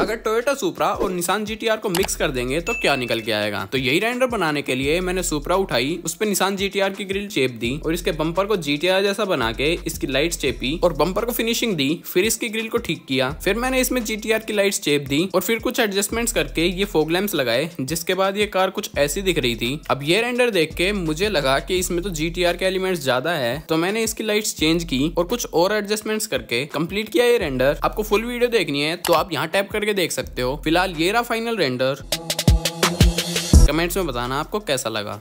अगर टोयोटा सुपरा और निशान जी को मिक्स कर देंगे तो क्या निकल के आएगा तो यही रेंडर बनाने के लिए मैंने सुपरा उठाई उस पर निशान जी की ग्रिल चेप दी और इसके बम्पर को जी जैसा बना के इसकी लाइट्स चेपी और बम्पर को फिनिशिंग दी फिर इसकी ग्रिल को ठीक किया फिर मैंने इसमें जी की लाइट्स चेप दी और फिर कुछ एडजस्टमेंट्स करके ये फोग लैम्प लगाए जिसके बाद ये कार कुछ ऐसी दिख रही थी अब ये रेंडर देख के मुझे लगा की इसमें तो जी के एलिमेंट ज्यादा है तो मैंने इसकी लाइट्स चेंज की और कुछ और एडजस्टमेंट करके कम्प्लीट किया ये रेंडर आपको फुल वीडियो देखनी है तो आप यहाँ टैप कर करके देख सकते हो फिलहाल ये रहा फाइनल रेंडर कमेंट्स में बताना आपको कैसा लगा